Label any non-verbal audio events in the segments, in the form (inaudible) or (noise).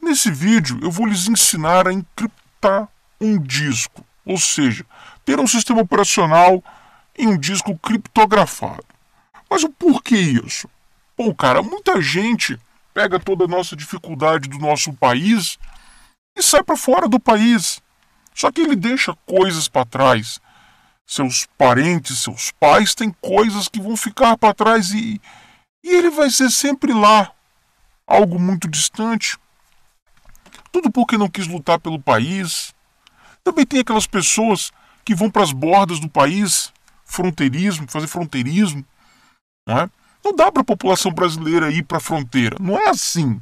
Nesse vídeo eu vou lhes ensinar a encriptar um disco, ou seja, ter um sistema operacional em um disco criptografado. Mas o porquê isso? Bom, cara, muita gente pega toda a nossa dificuldade do nosso país e sai para fora do país. Só que ele deixa coisas para trás. Seus parentes, seus pais têm coisas que vão ficar para trás e, e ele vai ser sempre lá, algo muito distante, tudo porque não quis lutar pelo país. Também tem aquelas pessoas que vão para as bordas do país, fronteirismo, fazer fronteirismo, não é? Não dá para a população brasileira ir para a fronteira, não é assim.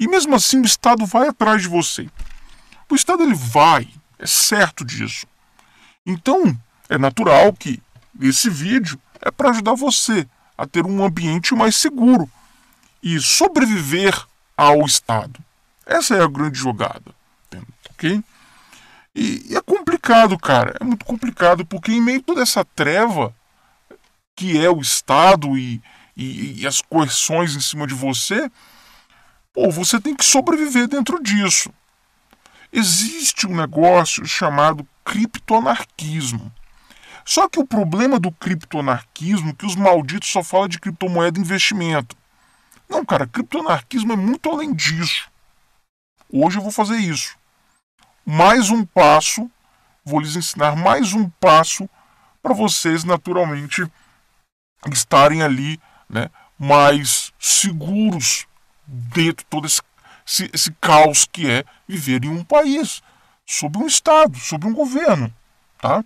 E mesmo assim o Estado vai atrás de você. O Estado ele vai, é certo disso. Então, é natural que esse vídeo é para ajudar você a ter um ambiente mais seguro e sobreviver ao Estado. Essa é a grande jogada, ok? E, e é complicado, cara. É muito complicado, porque em meio a toda essa treva que é o Estado e, e, e as coerções em cima de você, pô, você tem que sobreviver dentro disso. Existe um negócio chamado criptoanarquismo. Só que o problema do criptoanarquismo é que os malditos só falam de criptomoeda e investimento. Não, cara, criptoanarquismo é muito além disso. Hoje eu vou fazer isso. Mais um passo, vou lhes ensinar mais um passo para vocês naturalmente estarem ali, né, mais seguros dentro de todo esse, esse, esse caos que é viver em um país, sob um estado, sob um governo, tá?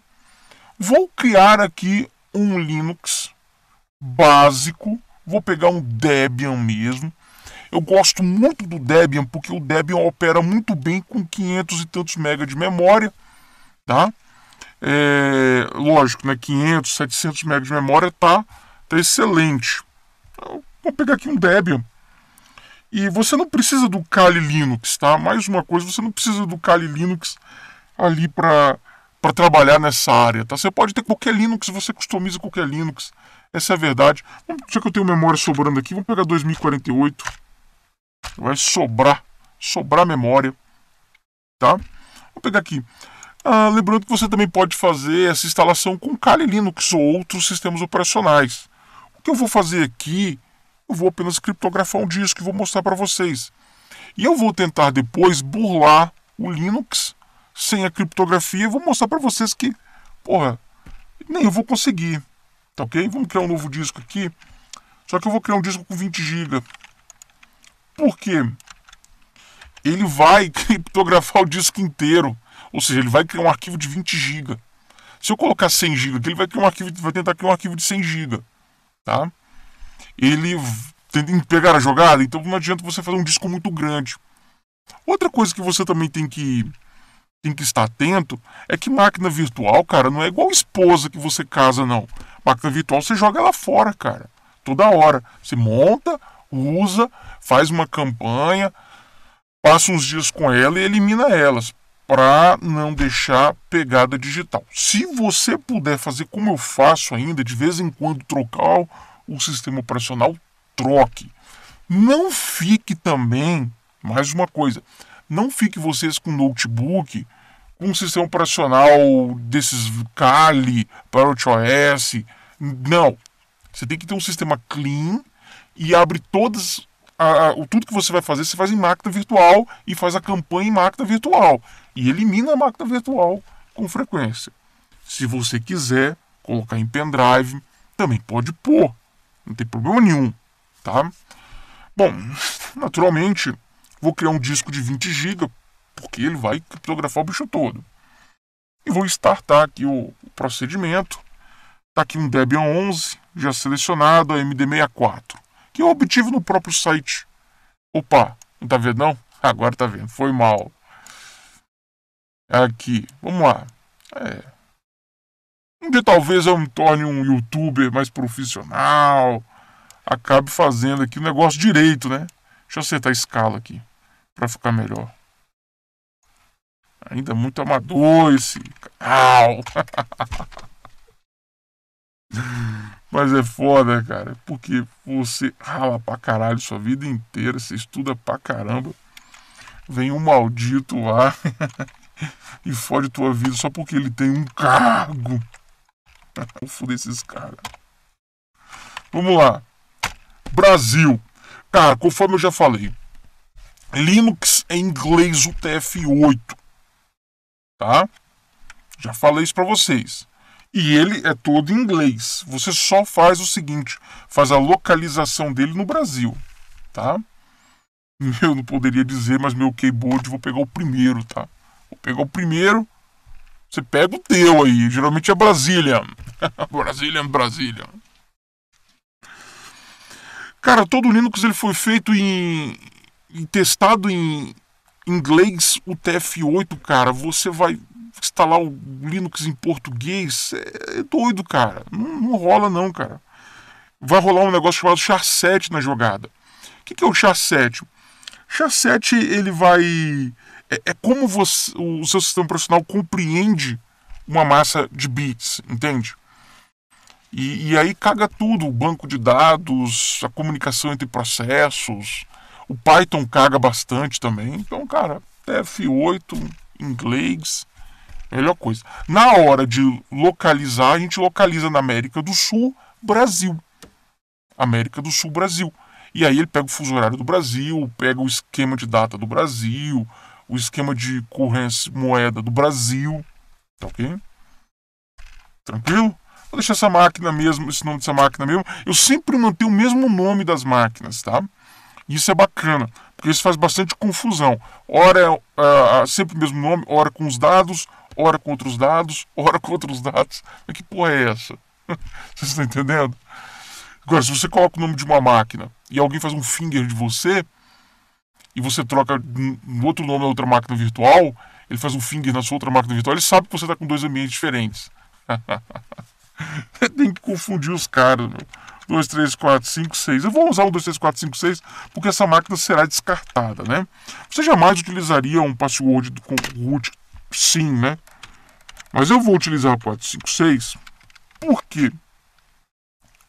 Vou criar aqui um Linux básico, vou pegar um Debian mesmo, eu gosto muito do Debian porque o Debian opera muito bem com 500 e tantos mega de memória, tá? É, lógico, né? 500, 700 MB de memória tá, tá excelente. Eu vou pegar aqui um Debian. E você não precisa do Kali Linux, tá? Mais uma coisa, você não precisa do Kali Linux ali para para trabalhar nessa área, tá? Você pode ter qualquer Linux, você customiza qualquer Linux. Essa é a verdade. Já que eu tenho memória sobrando aqui, vamos pegar 2048. Vai sobrar, sobrar memória, tá? Vou pegar aqui. Ah, lembrando que você também pode fazer essa instalação com Kali Linux ou outros sistemas operacionais. O que eu vou fazer aqui, eu vou apenas criptografar um disco e vou mostrar para vocês. E eu vou tentar depois burlar o Linux sem a criptografia e vou mostrar para vocês que, porra, nem eu vou conseguir. Tá ok? Vamos criar um novo disco aqui. Só que eu vou criar um disco com 20 GB porque ele vai (laughs) criptografar o disco inteiro, ou seja, ele vai criar um arquivo de 20 GB. Se eu colocar 100 GB, ele vai criar um arquivo, vai tentar criar um arquivo de 100 GB, tá? Ele tenta pegar a jogada, então não adianta você fazer um disco muito grande. Outra coisa que você também tem que tem que estar atento é que máquina virtual, cara, não é igual esposa que você casa não. Máquina virtual você joga ela fora, cara. Toda hora. Você monta, usa, faz uma campanha, passa uns dias com ela e elimina elas para não deixar pegada digital. Se você puder fazer como eu faço ainda, de vez em quando trocar o sistema operacional, troque. Não fique também, mais uma coisa, não fique vocês com notebook, com um sistema operacional desses Kali, ParrotOS, não. Você tem que ter um sistema clean e abre todas. A, a, tudo que você vai fazer, você faz em máquina virtual e faz a campanha em máquina virtual. E elimina a máquina virtual com frequência. Se você quiser colocar em pendrive, também pode pôr. Não tem problema nenhum. Tá? Bom, naturalmente, vou criar um disco de 20 GB, porque ele vai criptografar o bicho todo. E vou startar aqui o, o procedimento. Está aqui um Debian 11, já selecionado, a MD64 que eu obtive no próprio site. Opa, não tá vendo não? (laughs) Agora tá vendo, foi mal. Aqui, vamos lá. É. Um dia talvez eu me torne um youtuber mais profissional. Acabe fazendo aqui o negócio direito, né? Deixa eu acertar a escala aqui para ficar melhor. Ainda muito amador esse canal. (laughs) Mas é foda, né, cara, porque você rala pra caralho sua vida inteira, você estuda pra caramba. Vem um maldito lá (laughs) e fode tua vida só porque ele tem um cargo. Vou foder esses caras. Vamos lá. Brasil. Cara, conforme eu já falei, Linux é inglês UTF-8. Tá? Já falei isso para vocês. E ele é todo em inglês. Você só faz o seguinte: faz a localização dele no Brasil, tá? (laughs) Eu não poderia dizer, mas meu keyboard vou pegar o primeiro, tá? Vou pegar o primeiro. Você pega o teu aí. Geralmente é Brasília. (laughs) Brasília, Brasília. Cara, todo o Linux ele foi feito em, em testado em inglês, o TF8, cara. Você vai instalar tá o Linux em português. É, é doido, cara. Não, não, rola, não, cara. Vai rolar um negócio chamado char7 na jogada. O que, que é o char7? Char7 ele vai. É, é como você, o seu sistema profissional compreende uma massa de bits, entende? E, e, aí caga tudo, o banco de dados, a comunicação entre processos. O Python caga bastante também. Então, cara, f 8 inglês, é melhor coisa. Na hora de localizar, a gente localiza na América do Sul, Brasil. América do Sul, Brasil. E aí ele pega o fuso horário do Brasil, pega o esquema de data do Brasil, o esquema de corrente moeda do Brasil. Tá ok? Tranquilo? Vou deixar essa máquina mesmo, esse nome dessa máquina mesmo. Eu sempre mantenho o mesmo nome das máquinas, tá? Isso é bacana, porque isso faz bastante confusão. Ora é uh, sempre o mesmo nome, ora com os dados, ora contra os dados, ora contra os dados. Mas que porra é essa? (laughs) Vocês estão entendendo? Agora, se você coloca o nome de uma máquina e alguém faz um finger de você, e você troca um outro nome na outra máquina virtual, ele faz um finger na sua outra máquina virtual, ele sabe que você está com dois ambientes diferentes. (laughs) Tem que confundir os caras, meu. 2, 3, 4, 5, 6. Eu vou usar o 2, 3, 4, 5, 6 porque essa máquina será descartada, né? Você jamais utilizaria um password com root sim, né? Mas eu vou utilizar a 456 porque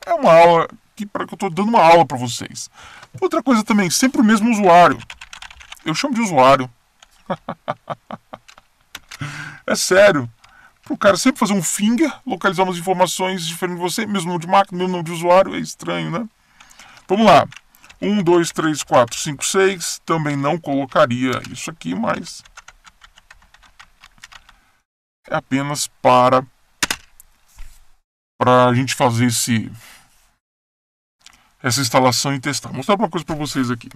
é uma aula que, que eu estou dando uma aula para vocês. Outra coisa também, sempre o mesmo usuário. Eu chamo de usuário. (laughs) é sério. Para o cara sempre fazer um finger, localizar umas informações diferentes de você, mesmo nome de máquina, mesmo nome de usuário, é estranho, né? Vamos lá. 1, 2, 3, 4, 5, 6. Também não colocaria isso aqui, mas é apenas para para a gente fazer esse essa instalação e testar. Vou mostrar uma coisa para vocês aqui.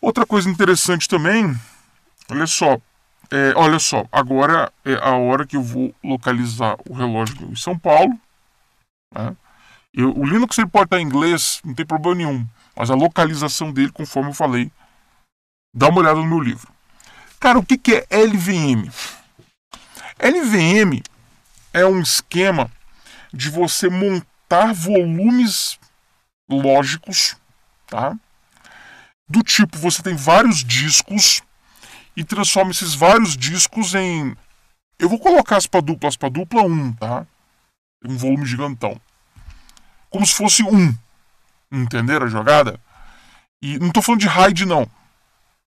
Outra coisa interessante também, olha só, é, olha só, agora é a hora que eu vou localizar o relógio em São Paulo. Né? Eu, o Linux ele pode estar em inglês, não tem problema nenhum, mas a localização dele, conforme eu falei, dá uma olhada no meu livro. Cara, o que, que é LVM? LVM é um esquema de você montar volumes lógicos, tá? Do tipo, você tem vários discos e transforma esses vários discos em. Eu vou colocar aspa para dupla, aspa para dupla 1, tá? Um volume gigantão. Como se fosse um. Entenderam a jogada? E não estou falando de raid, não.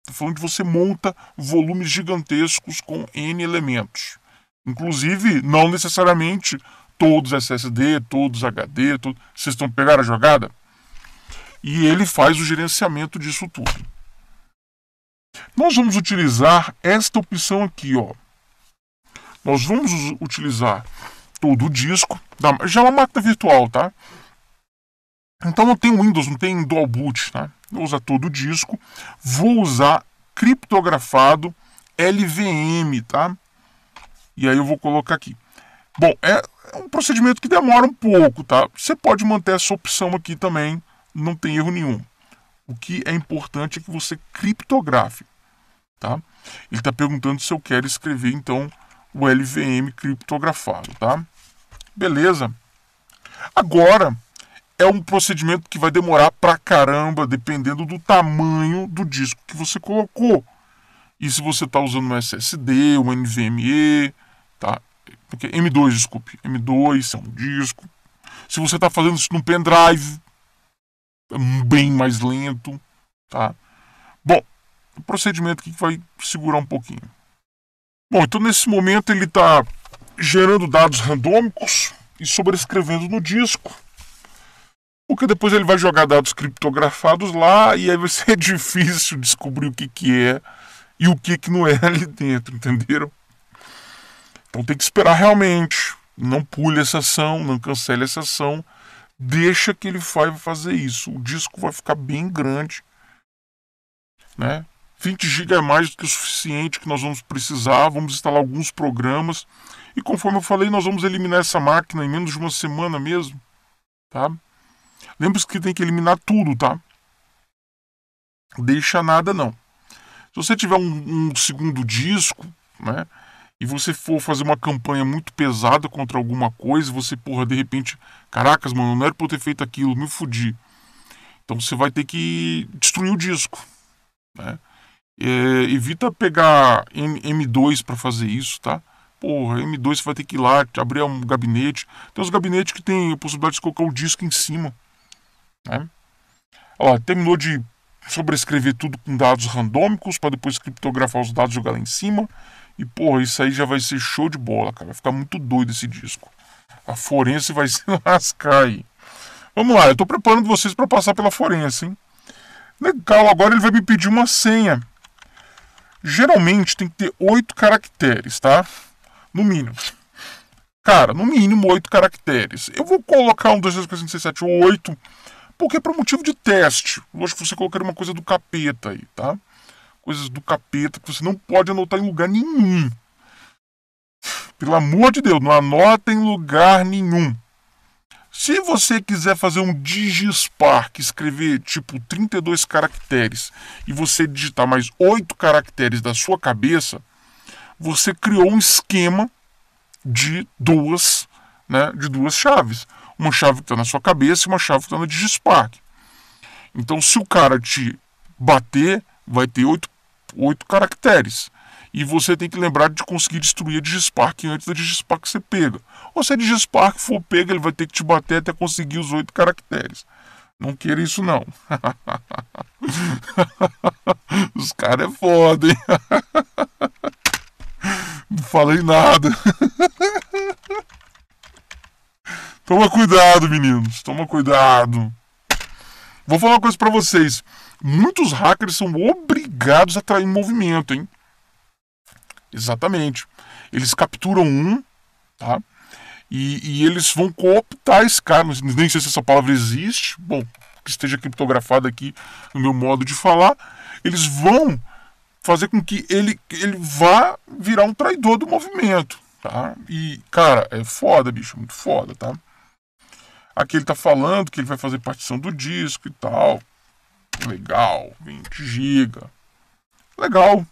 Estou falando que você monta volumes gigantescos com N elementos. Inclusive, não necessariamente todos SSD, todos HD, todos... vocês estão pegando a jogada? E ele faz o gerenciamento disso tudo. Nós vamos utilizar esta opção aqui, ó. Nós vamos utilizar todo o disco, da... já é uma máquina virtual, tá? Então não tem Windows, não tem dual boot, né? Vou usar todo o disco, vou usar criptografado LVM, tá? E aí eu vou colocar aqui. Bom, é, é um procedimento que demora um pouco, tá? Você pode manter essa opção aqui também, não tem erro nenhum. O que é importante é que você criptografe, tá? Ele está perguntando se eu quero escrever então o LVM criptografado, tá? Beleza? Agora é um procedimento que vai demorar pra caramba, dependendo do tamanho do disco que você colocou. E se você está usando um SSD, um NVMe, tá? Porque M2, desculpe, M2 é um disco. Se você está fazendo isso num pendrive, é bem mais lento, tá? Bom, o procedimento aqui que vai segurar um pouquinho. Bom, então nesse momento ele está gerando dados randômicos e sobrescrevendo no disco. Porque depois ele vai jogar dados criptografados lá e aí vai ser (laughs) difícil descobrir o que, que é e o que, que não é ali dentro, entenderam? Então tem que esperar realmente. Não pule essa ação, não cancele essa ação. Deixa que ele vai fazer isso. O disco vai ficar bem grande. Né? 20 GB é mais do que o suficiente que nós vamos precisar. Vamos instalar alguns programas. E conforme eu falei, nós vamos eliminar essa máquina em menos de uma semana mesmo. Tá? Lembre-se que tem que eliminar tudo, tá? Deixa nada não. Se você tiver um, um segundo disco, né? e você for fazer uma campanha muito pesada contra alguma coisa, você, porra, de repente, caracas, mano, não era pra eu ter feito aquilo, me fudi. Então você vai ter que destruir o disco. Né? É, evita pegar M 2 para fazer isso, tá? Porra, M2 você vai ter que ir lá, abrir um gabinete. Tem uns gabinetes que tem a possibilidade de colocar o disco em cima. Né? Ela terminou de sobrescrever tudo com dados randômicos para depois criptografar os dados e jogar lá em cima. E, porra, isso aí já vai ser show de bola, cara. Vai ficar muito doido esse disco. A forense vai (laughs) se lascar aí. Vamos lá, eu tô preparando vocês para passar pela forense, hein? Legal, agora ele vai me pedir uma senha. Geralmente tem que ter oito caracteres, tá? No mínimo. Cara, no mínimo oito caracteres. Eu vou colocar um, dois, três, quatro, cinco, seis, sete, oito porque é para motivo de teste. Lógico que você colocaria uma coisa do capeta aí, tá? Coisas do capeta que você não pode anotar em lugar nenhum. Pelo amor de Deus, não anota em lugar nenhum. Se você quiser fazer um digispark, escrever tipo 32 caracteres e você digitar mais 8 caracteres da sua cabeça, você criou um esquema de duas, né, de duas chaves uma chave que está na sua cabeça e uma chave que está no Digispark. Então, se o cara te bater, vai ter oito, oito caracteres. E você tem que lembrar de conseguir destruir a Digispark antes da Digispark ser pega. Ou se a Digispark for pega, ele vai ter que te bater até conseguir os oito caracteres. Não queira isso, não. (laughs) os caras é foda, hein? (laughs) não falei nada. (laughs) Toma cuidado, meninos. Toma cuidado. Vou falar uma coisa para vocês. Muitos hackers são obrigados a trair movimento, hein? Exatamente. Eles capturam um, tá? E, e eles vão cooptar esse cara. Nem sei se essa palavra existe. Bom, que esteja criptografado aqui no meu modo de falar. Eles vão fazer com que ele, ele vá virar um traidor do movimento, tá? E, cara, é foda, bicho. Muito foda, tá? Aqui ele tá falando que ele vai fazer partição do disco e tal. Legal, 20 GB. Legal.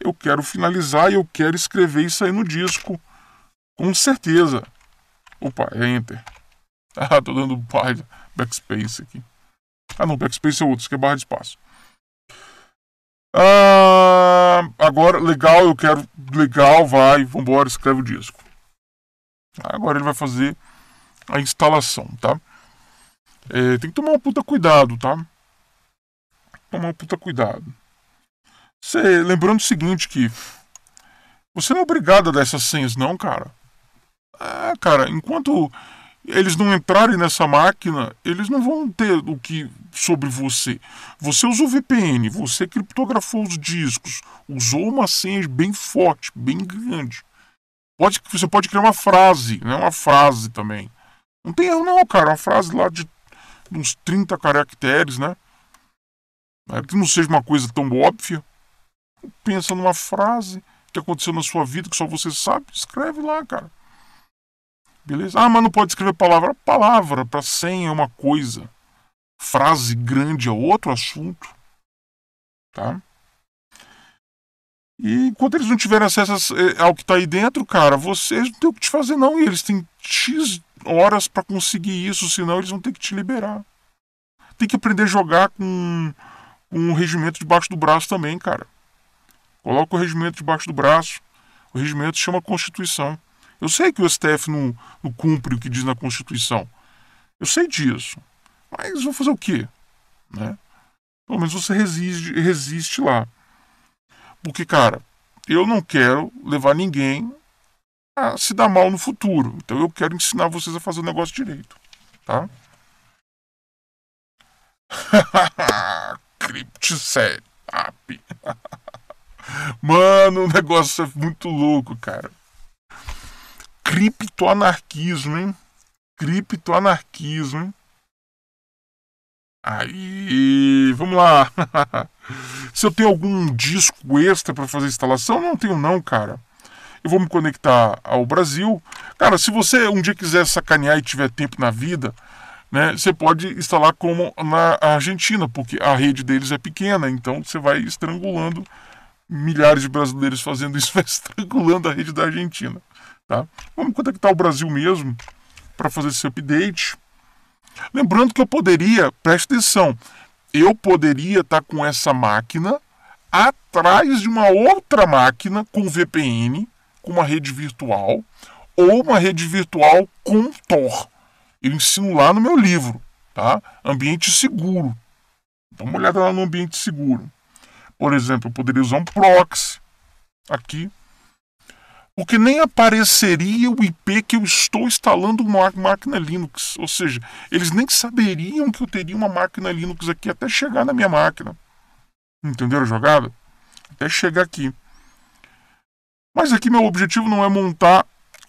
Eu quero finalizar e eu quero escrever isso aí no disco. Com certeza. Opa, é Enter. (laughs) Ah, tô dando backspace aqui. Ah não, backspace é outro, isso aqui é barra de espaço. Ah, agora, legal, eu quero. Legal, vai, vambora, escreve o disco. Agora ele vai fazer a instalação, tá? É, tem que tomar um puta cuidado, tá? Tomar um puta cuidado. Cê, lembrando o seguinte que você não é obrigado a dar essas senhas não, cara. é, cara, enquanto eles não entrarem nessa máquina, eles não vão ter o que sobre você. Você usou VPN, você criptografou os discos, usou uma senha bem forte, bem grande. Pode, você pode criar uma frase, né? Uma frase também. Não tem erro não, cara. É uma frase lá de uns 30 caracteres, né? É que não seja uma coisa tão óbvia. Pensa numa frase que aconteceu na sua vida que só você sabe, escreve lá, cara. Beleza? Ah, mas não pode escrever palavra. Palavra para senha é uma coisa. Frase grande é outro assunto. Tá? E enquanto eles não tiverem acesso eh, ao que está aí dentro, cara, vocês não tem o que te fazer, não. E eles têm X horas para conseguir isso, senão eles vão ter que te liberar. Tem que aprender a jogar com, com um regimento debaixo do braço também, cara. Coloca o regimento debaixo do braço. O regimento chama Constituição. Eu sei que o STF não, não cumpre o que diz na Constituição. Eu sei disso. Mas vou fazer o quê? Né? Pelo menos você resiste, resiste lá. Porque, cara, eu não quero levar ninguém se dar mal no futuro. Então eu quero ensinar vocês a fazer o negócio direito, tá? (laughs) Cryptset (laughs) Mano, o negócio é muito louco, cara. Criptoanarquismo, hein? Criptoanarquismo, hein? Aí, vamos lá. (laughs) Se eu tenho algum disco extra para fazer instalação, não tenho não, cara eu vou me conectar ao Brasil. Cara, se você um dia quiser sacanear e tiver tempo na vida, né, você pode instalar como na Argentina, porque a rede deles é pequena, então você vai estrangulando milhares de brasileiros fazendo isso, (laughs) vai estrangulando a rede da Argentina. Tá? Vamos conectar o Brasil mesmo para fazer esse update. Lembrando que eu poderia, preste atenção, eu poderia estar tá com essa máquina atrás de uma outra máquina com VPN com uma rede virtual ou uma rede virtual com Tor. Eu ensino lá no meu livro, tá? Ambiente seguro. Dá uma olhada lá no ambiente seguro. Por exemplo, eu poderia usar um proxy aqui, porque nem apareceria o IP que eu estou instalando uma máquina Linux. Ou seja, eles nem saberiam que eu teria uma máquina Linux aqui até chegar na minha máquina. Entenderam a jogada? Até chegar aqui. Mas aqui meu objetivo não é montar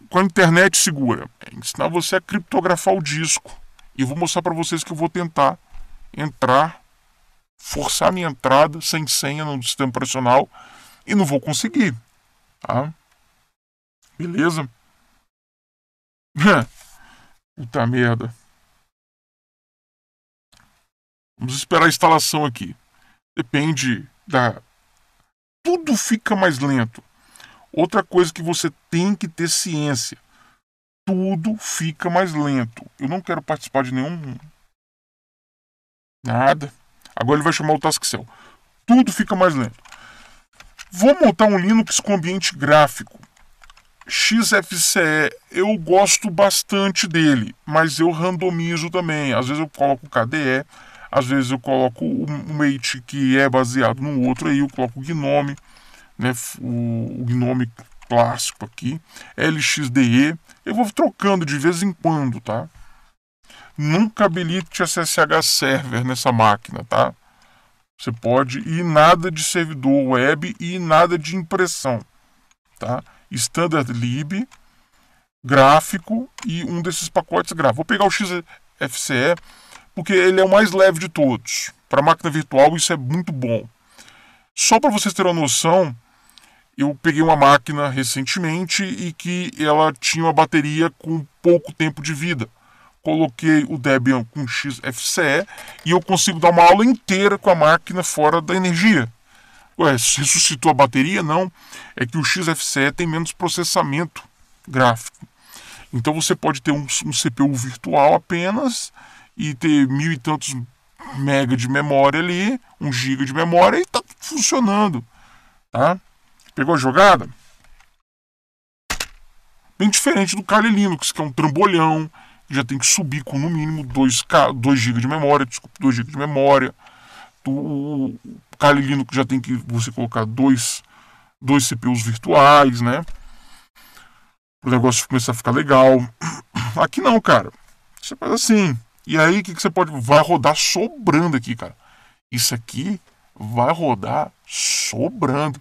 com a internet segura, é ensinar você a criptografar o disco. E vou mostrar para vocês que eu vou tentar entrar, forçar minha entrada sem senha no sistema operacional e não vou conseguir, tá? Beleza? (laughs) Puta merda. Vamos esperar a instalação aqui. Depende da. Tudo fica mais lento. Outra coisa que você tem que ter ciência: tudo fica mais lento. Eu não quero participar de nenhum. Nada. Agora ele vai chamar o Tascel. Tudo fica mais lento. Vou montar um Linux com ambiente gráfico. XFCE eu gosto bastante dele, mas eu randomizo também. Às vezes eu coloco o KDE, às vezes eu coloco o Mate que é baseado no outro, aí eu coloco o Gnome né, o, o Gnome clássico aqui, LXDE. Eu vou trocando de vez em quando, tá? Nunca habilite a SSH Server nessa máquina, tá? Você pode ir nada de servidor web e nada de impressão, tá? Standard lib, gráfico e um desses pacotes gráfico. Vou pegar o XFCE porque ele é o mais leve de todos. Para máquina virtual isso é muito bom. Só para vocês terem uma noção, eu peguei uma máquina recentemente e que ela tinha uma bateria com pouco tempo de vida. Coloquei o Debian com XFCE e eu consigo dar uma aula inteira com a máquina fora da energia. Ué, ressuscitou a bateria? Não. É que o XFCE tem menos processamento gráfico. Então você pode ter um, um CPU virtual apenas e ter mil e tantos mega de memória ali, um giga de memória e tá funcionando, tá? Pegou a jogada? Bem diferente do Kali Linux, que é um trambolhão, já tem que subir com no mínimo 2, 2 GB de memória, desculpa, 2 GB de memória. O Kali Linux já tem que você colocar dois, dois CPUs virtuais, né? O negócio começar a ficar legal. (clears throat) Aqui não, cara. Você faz assim. E aí, o que, que você pode. Vai rodar sobrando aqui, cara. Isso aqui vai rodar sobrando.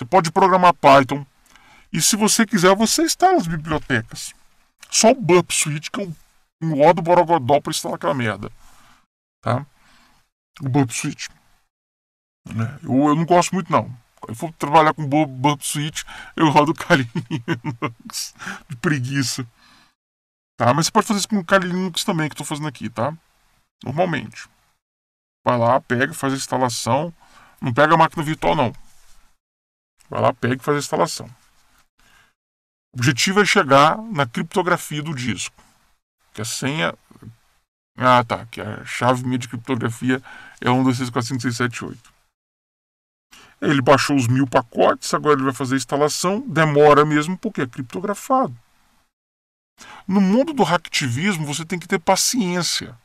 Você pode programar Python. E se você quiser, você instala as bibliotecas. Só o Bump Suite, que é um, um do Borogodó para instalar aquela merda. Tá? O Bump Suite. É, eu, eu não gosto muito, não. eu for trabalhar com o Bump Suite, eu rodo (laughs) Linux de preguiça. Tá? Mas você pode fazer isso com o Kali Linux também, que estou fazendo aqui, tá? Normalmente. Vai lá, pega, faz a instalação. Não pega a máquina virtual, não. Vai lá, pega e faz a instalação. O objetivo é chegar na criptografia do disco, que a senha. Ah, tá, que a chave minha de criptografia é 1.264.5678. Ele baixou os mil pacotes, agora ele vai fazer a instalação. Demora mesmo porque é criptografado. No mundo do hacktivismo, você tem que ter paciência.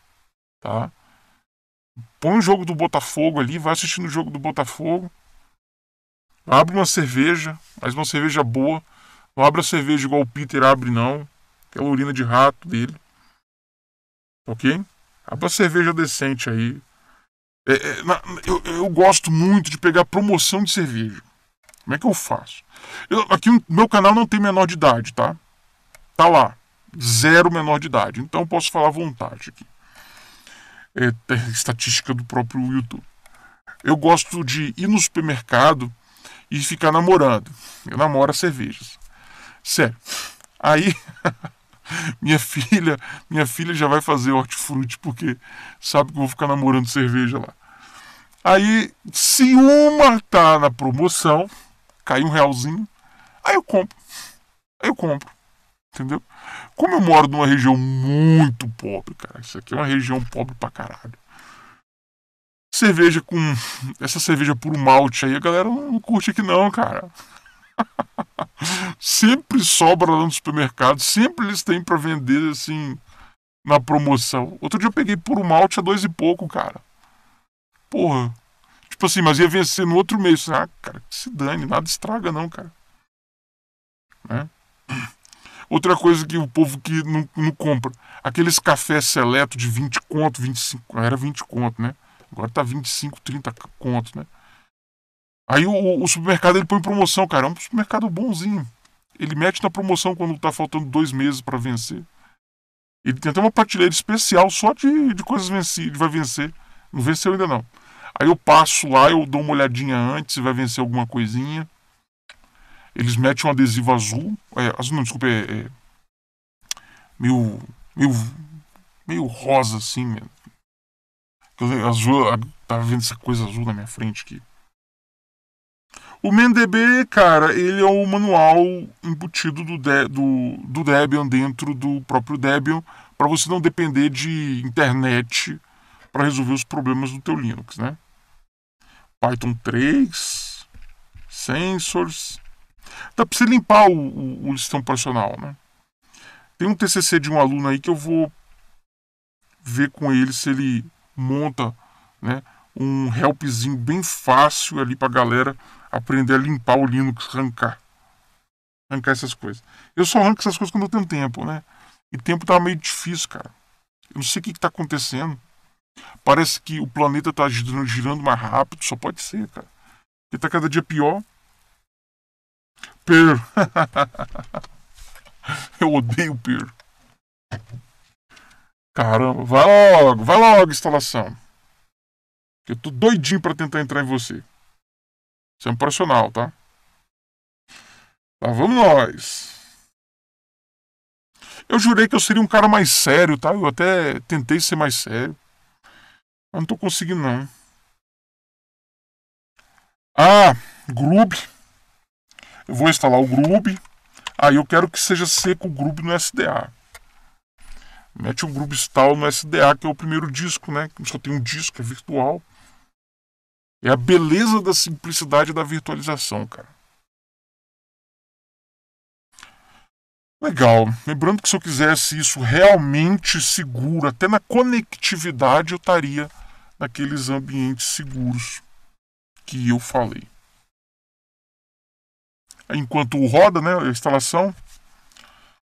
Tá? Põe o jogo do Botafogo ali, vai assistindo o jogo do Botafogo. Abre uma cerveja, mas uma cerveja boa. Não abre a cerveja igual o Peter abre, não. Que é a urina de rato dele. Ok? Abre a cerveja decente aí. É, é, na, eu, eu, gosto muito de pegar promoção de cerveja. Como é que eu faço? Eu, aqui no meu canal não tem menor de idade, tá? Tá lá. Zero menor de idade. Então eu posso falar à vontade aqui. É, estatística do próprio YouTube. Eu gosto de ir no supermercado e ficar namorando. Eu namoro cervejas. Sério. Aí (laughs) minha filha, minha filha já vai fazer hortifruti porque sabe que eu vou ficar namorando cerveja lá. Aí se uma tá na promoção, cai um realzinho, aí eu compro. Aí eu compro. Entendeu? Como eu moro numa região muito pobre, cara, isso aqui é uma região pobre pra caralho cerveja com. Essa cerveja puro malte aí, a galera não curte aqui não, cara. (laughs) sempre sobra lá no supermercado, sempre eles têm para vender assim na promoção. Outro dia eu peguei puro malte a dois e pouco, cara. Porra. Tipo assim, mas ia vencer no outro mês. Ah, cara, que se dane, nada estraga não, cara. Né? (clears throat) Outra coisa que o povo que não, não compra, aqueles cafés seleto de 20 conto, 25, era 20 conto, né? Agora tá 25, 30 conto, né? Aí o, o, supermercado ele põe promoção, cara. É um supermercado bonzinho. Ele mete na promoção quando tá faltando dois meses para vencer. Ele tem até uma prateleira especial só de, de coisas vencidas. Vai vencer. Não venceu ainda não. Aí eu passo lá, eu dou uma olhadinha antes se vai vencer alguma coisinha. Eles metem um adesivo azul. É, azul não, desculpa, é. é meio, meio. meio rosa assim mesmo. Azul, tava tá vendo essa coisa azul na minha frente aqui. O MenDB, cara, ele é o manual embutido do, de, do, do Debian dentro do próprio Debian para você não depender de internet para resolver os problemas do teu Linux, né? Python 3, sensors. Dá para você limpar o, o, o listão operacional, né? Tem um TCC de um aluno aí que eu vou ver com ele se ele monta né, um helpzinho bem fácil ali para a galera aprender a limpar o Linux, arrancar. Arrancar essas coisas. Eu só arranco essas coisas quando eu tenho tempo, né? E tempo tá meio difícil, cara. Eu não sei o que, que tá acontecendo. Parece que o planeta tá girando, mais rápido. Só pode ser, cara. Ele tá cada dia pior. Per. (laughs) eu odeio Per. Caramba, vai logo, vai logo, instalação. Eu tô doidinho para tentar entrar em você. Isso é um profissional, tá? Tá, vamos nós. Eu jurei que eu seria um cara mais sério, tá? Eu até tentei ser mais sério. Mas não tô conseguindo, não. Ah, Grub. Eu vou instalar o Grub. Aí ah, eu quero que seja seco o Grub no SDA. Mete um grupo install no SDA, que é o primeiro disco, né? Só tem um disco, é virtual. É a beleza da simplicidade da virtualização, cara. Legal. Lembrando que se eu quisesse isso realmente seguro, até na conectividade, eu estaria naqueles ambientes seguros que eu falei. Enquanto roda, né, a instalação,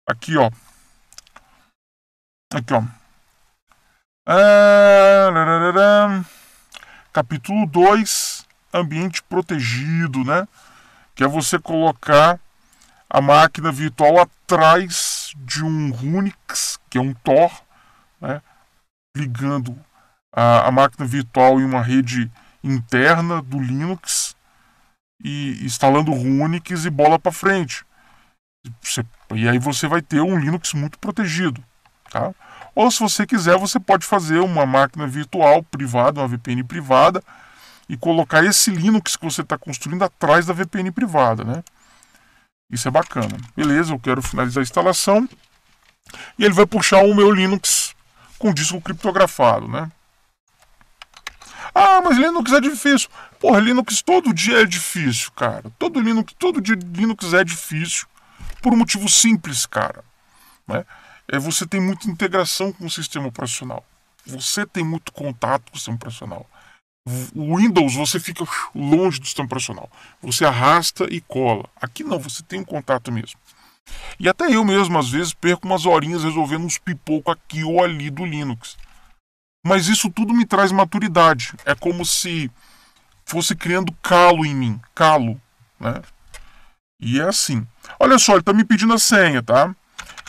aqui ó, Aqui, ó. Ah, Capítulo 2, ambiente protegido, né? Que é você colocar a máquina virtual atrás de um Runix, que é um Tor, né? ligando a, a máquina virtual em uma rede interna do Linux e instalando Runix e bola para frente. Você, e aí você vai ter um Linux muito protegido. Tá? Ou se você quiser, você pode fazer uma máquina virtual privada, uma VPN privada, e colocar esse Linux que você está construindo atrás da VPN privada, né? Isso é bacana. Beleza, eu quero finalizar a instalação. E ele vai puxar o meu Linux com disco criptografado, né? Ah, mas Linux é difícil. Porra, Linux todo dia é difícil, cara. Todo Linux, todo dia Linux é difícil. Por um motivo simples, cara. Né? é você tem muita integração com o sistema operacional. Você tem muito contato com o sistema operacional. O Windows, você fica longe do sistema operacional. Você arrasta e cola. Aqui não, você tem um contato mesmo. E até eu mesmo, às vezes, perco umas horinhas resolvendo uns pipocos aqui ou ali do Linux. Mas isso tudo me traz maturidade. É como se fosse criando calo em mim. Calo, né? E é assim. Olha só, ele está me pedindo a senha, tá?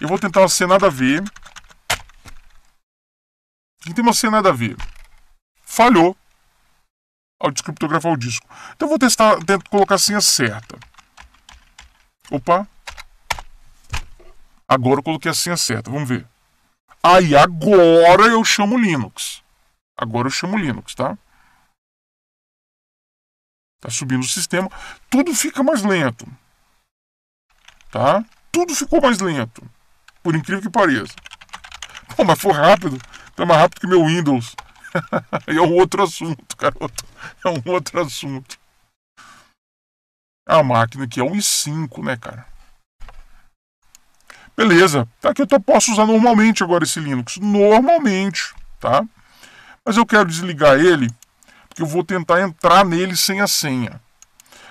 Eu vou tentar uma cena nada a ver. Tem uma cena nada a ver. Falhou ao descriptografar o disco. Então eu vou testar, tento colocar a senha certa. Opa. Agora eu coloquei a senha certa, vamos ver. Aí agora eu chamo Linux. Agora eu chamo Linux, tá? Tá subindo o sistema. Tudo fica mais lento. Tá? Tudo ficou mais lento por incrível que pareça. Pô, mas foi rápido. Tá mais rápido que meu Windows. (laughs) é um outro assunto, garoto. É um outro assunto. A máquina que é um i5, né, cara? Beleza. Tá que eu posso usar normalmente agora esse Linux. Normalmente, tá? Mas eu quero desligar ele porque eu vou tentar entrar nele sem a senha.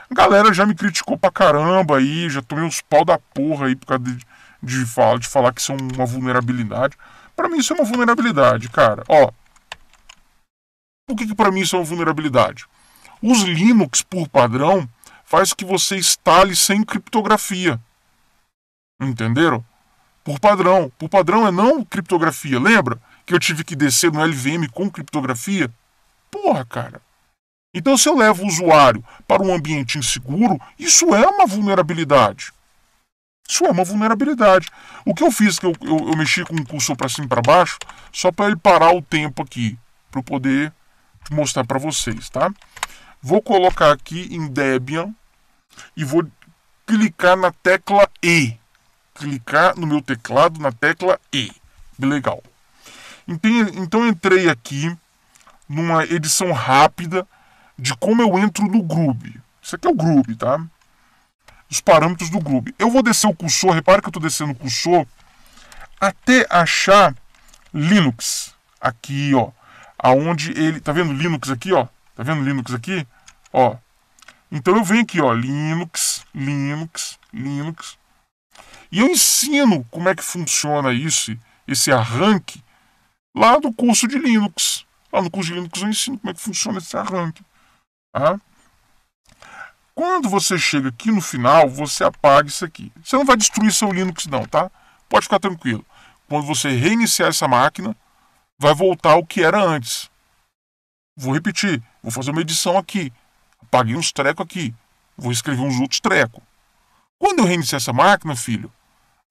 A galera já me criticou pra caramba aí, já tomei uns pau da porra aí por causa de de falar, de falar que são é uma vulnerabilidade. Para mim isso é uma vulnerabilidade, cara. Ó, o que, que para mim isso é uma vulnerabilidade? Os Linux, por padrão, faz que você instale sem criptografia. Entenderam? Por padrão. Por padrão é não criptografia. Lembra que eu tive que descer no LVM com criptografia? Porra, cara. Então, se eu levo o usuário para um ambiente inseguro, isso é uma vulnerabilidade. Isso é uma vulnerabilidade. O que eu fiz, que eu, eu, eu mexi com o cursor para cima e para baixo, só para ele parar o tempo aqui, para eu poder mostrar para vocês, tá? Vou colocar aqui em Debian e vou clicar na tecla E. Clicar no meu teclado na tecla E. Legal. Então, então entrei aqui numa edição rápida de como eu entro no Groove. Isso aqui é o Groove, tá? os parâmetros do Groove. Eu vou descer o cursor, repara que eu estou descendo o cursor até achar Linux aqui, ó, aonde ele, tá vendo Linux aqui, ó? Tá vendo Linux aqui? Ó. Então eu venho aqui, ó, Linux, Linux, Linux. E eu ensino como é que funciona isso, esse arranque lá do curso de Linux. Lá no curso de Linux eu ensino como é que funciona esse arranque. Tá? Quando você chega aqui no final, você apaga isso aqui. Você não vai destruir seu Linux não, tá? Pode ficar tranquilo. Quando você reiniciar essa máquina, vai voltar o que era antes. Vou repetir, vou fazer uma edição aqui. Apaguei uns trecos aqui. Vou escrever uns outros trecos. Quando eu reiniciar essa máquina, filho,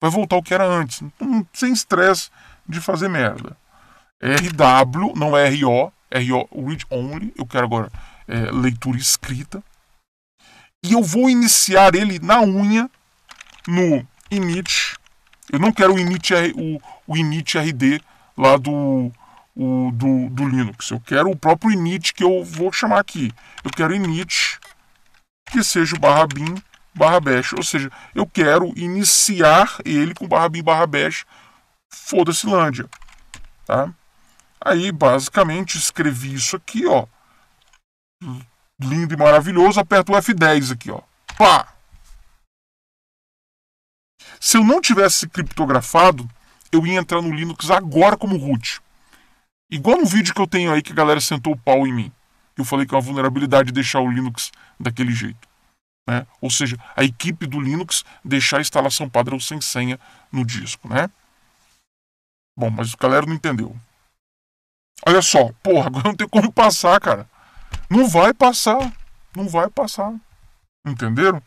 vai voltar o que era antes. Então, sem estresse de fazer merda. RW, não é RO, RO, read only. Eu quero agora é, leitura escrita e eu vou iniciar ele na unha no init. Eu não quero o init, o, o init RD lá do, o, do, do Linux. Eu quero o próprio init que eu vou chamar aqui. Eu quero init que seja o barra bin barra bash. Ou seja, eu quero iniciar ele com barra bin barra bash. Foda-se Lândia. Tá? Aí, basicamente, escrevi isso aqui, ó lindo e maravilhoso, aperto o F10 aqui, ó. Pá! Se eu não tivesse criptografado, eu ia entrar no Linux agora como root. Igual no vídeo que eu tenho aí que a galera sentou o pau em mim. Eu falei que é uma vulnerabilidade deixar o Linux daquele jeito. Né? Ou seja, a equipe do Linux deixar a instalação padrão sem senha no disco. Né? Bom, mas o galera não entendeu. Olha só, porra, agora não tem como passar, cara. Não vai passar. Não vai passar. Entenderam?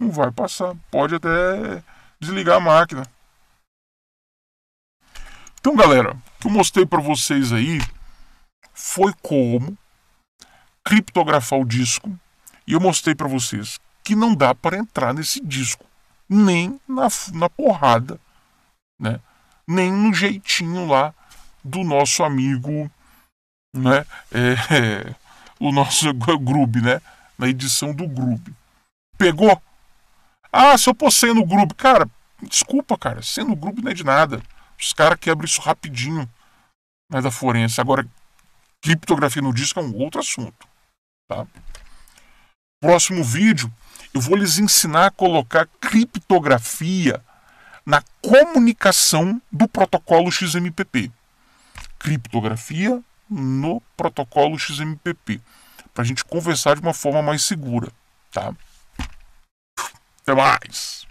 Não vai passar. Pode até desligar a máquina. Então, galera, o que eu mostrei para vocês aí foi como criptografar o disco. E eu mostrei para vocês que não dá para entrar nesse disco, nem na, na porrada, né? nem no jeitinho lá do nosso amigo né? É, (laughs) é o nosso (laughs) grupo, né? Na edição do grupo. Pegou? Ah, se eu pôr no grupo. Cara, desculpa, cara. sendo no grupo não é de nada. Os caras quebram isso rapidinho mas da forense. Agora, criptografia no disco é um outro assunto. Tá? Próximo vídeo, eu vou lhes ensinar a colocar criptografia na comunicação do protocolo XMPP. Criptografia no protocolo XMPP, para a gente conversar de uma forma mais segura, tá? Até mais!